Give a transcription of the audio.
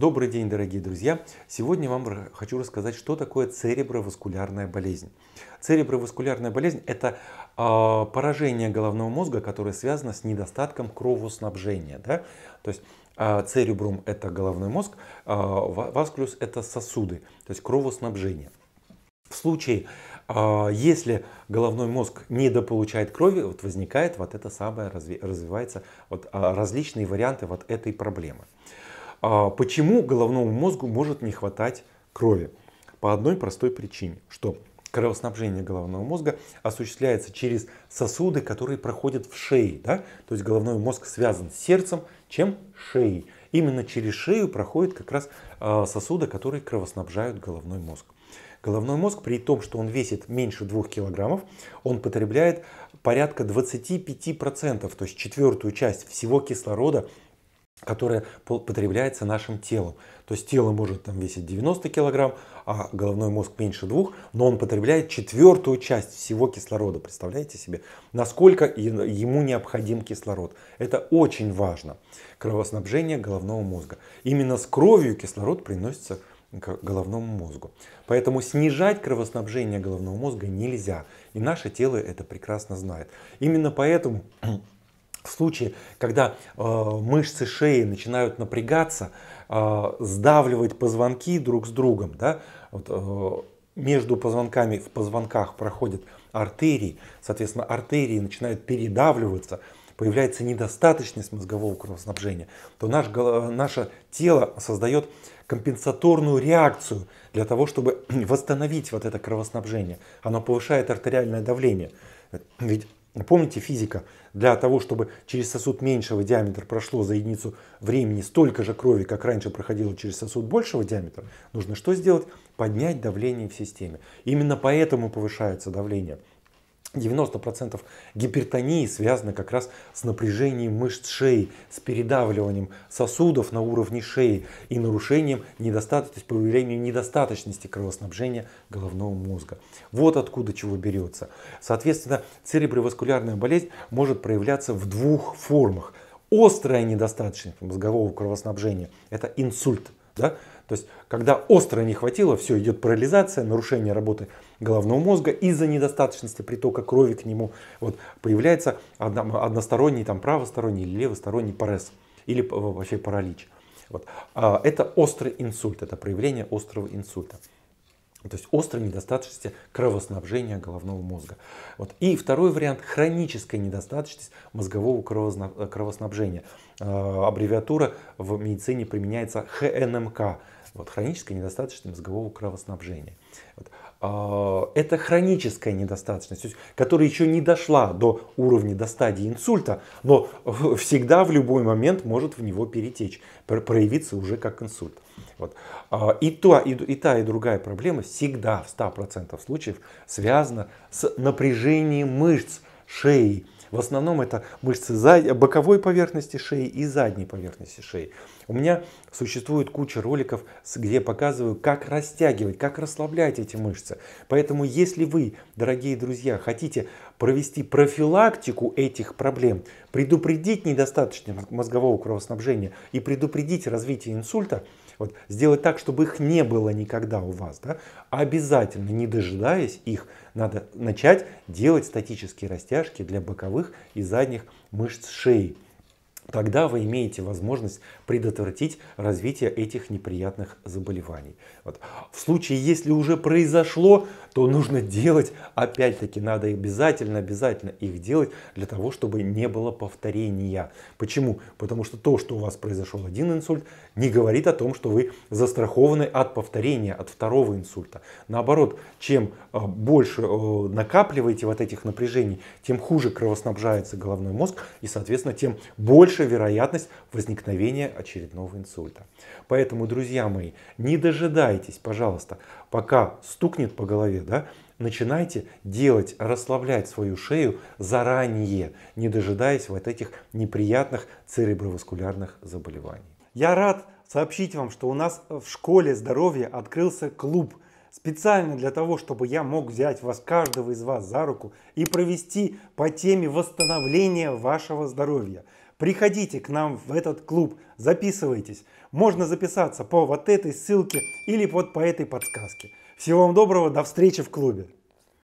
Добрый день, дорогие друзья! Сегодня вам хочу рассказать, что такое цереброваскулярная болезнь. Цереброваскулярная болезнь – это э, поражение головного мозга, которое связано с недостатком кровоснабжения. Да? То есть э, церебрум – это головной мозг, э, васкулюс – это сосуды, то есть кровоснабжение. В случае, если головной мозг недополучает крови, вот возникает вот это самое, развивается вот различные варианты вот этой проблемы. А почему головному мозгу может не хватать крови? По одной простой причине, что кровоснабжение головного мозга осуществляется через сосуды, которые проходят в шее. Да? То есть головной мозг связан с сердцем, чем шеей. Именно через шею проходят как раз а, сосуды, которые кровоснабжают головной мозг. Головной мозг, при том, что он весит меньше 2 килограммов, он потребляет порядка 25%, то есть четвертую часть всего кислорода, которая потребляется нашим телом. То есть тело может там весить 90 килограмм, а головной мозг меньше двух, но он потребляет четвертую часть всего кислорода. Представляете себе, насколько ему необходим кислород. Это очень важно. Кровоснабжение головного мозга. Именно с кровью кислород приносится к головному мозгу. Поэтому снижать кровоснабжение головного мозга нельзя. И наше тело это прекрасно знает. Именно поэтому в случае, когда э, мышцы шеи начинают напрягаться, э, сдавливать позвонки друг с другом, да, вот, э, между позвонками в позвонках проходят артерии, соответственно, артерии начинают передавливаться, появляется недостаточность мозгового кровоснабжения, то наш, э, наше тело создает компенсаторную реакцию для того, чтобы восстановить вот это кровоснабжение. Оно повышает артериальное давление. Ведь Помните физика? Для того, чтобы через сосуд меньшего диаметра прошло за единицу времени столько же крови, как раньше проходило через сосуд большего диаметра, нужно что сделать? Поднять давление в системе. Именно поэтому повышается давление. 90% гипертонии связано как раз с напряжением мышц шеи, с передавливанием сосудов на уровне шеи и нарушением недостаточности, появлением недостаточности кровоснабжения головного мозга. Вот откуда чего берется. Соответственно, цереброваскулярная болезнь может проявляться в двух формах. Острая недостаточность мозгового кровоснабжения – это инсульт, да? То есть, когда остро не хватило, все, идет парализация, нарушение работы головного мозга из-за недостаточности притока крови к нему. Вот появляется односторонний, там, правосторонний или левосторонний парез или вообще паралич. Вот. А, это острый инсульт, это проявление острого инсульта. То есть острой недостаточности кровоснабжения головного мозга. Вот. И второй вариант – хроническая недостаточность мозгового э, кровоснабжения. А, аббревиатура в медицине применяется ХНМК вот, хроническая недостаточность мозгового кровоснабжения. Вот. А, это хроническая недостаточность, которая еще не дошла до уровня, до стадии инсульта, но всегда в любой момент может в него перетечь, проявиться уже как инсульт. Вот. А, и, то, и, и та, и другая проблема всегда в 100% случаев связана с напряжением мышц шеи, в основном это мышцы зад... боковой поверхности шеи и задней поверхности шеи. У меня существует куча роликов, где я показываю, как растягивать, как расслаблять эти мышцы. Поэтому, если вы, дорогие друзья, хотите провести профилактику этих проблем, предупредить недостаточное мозгового кровоснабжения и предупредить развитие инсульта, вот, сделать так, чтобы их не было никогда у вас. Да? Обязательно, не дожидаясь их, надо начать делать статические растяжки для боковых и задних мышц шеи тогда вы имеете возможность предотвратить развитие этих неприятных заболеваний. Вот. В случае, если уже произошло, то нужно делать, опять-таки, надо обязательно, обязательно их делать для того, чтобы не было повторения. Почему? Потому что то, что у вас произошел один инсульт, не говорит о том, что вы застрахованы от повторения, от второго инсульта. Наоборот, чем э, больше э, накапливаете вот этих напряжений, тем хуже кровоснабжается головной мозг и, соответственно, тем больше выше вероятность возникновения очередного инсульта. Поэтому, друзья мои, не дожидайтесь, пожалуйста, пока стукнет по голове, да, начинайте делать, расслаблять свою шею заранее, не дожидаясь вот этих неприятных цереброваскулярных заболеваний. Я рад сообщить вам, что у нас в школе здоровья открылся клуб специально для того, чтобы я мог взять вас, каждого из вас за руку и провести по теме восстановления вашего здоровья – Приходите к нам в этот клуб, записывайтесь. Можно записаться по вот этой ссылке или вот по этой подсказке. Всего вам доброго, до встречи в клубе.